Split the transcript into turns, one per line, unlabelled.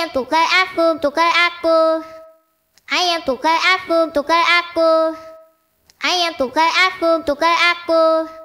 Ayo tukar aku, tukar aku. ayam tukar aku, tukar aku. ayam tukar aku, tukar aku.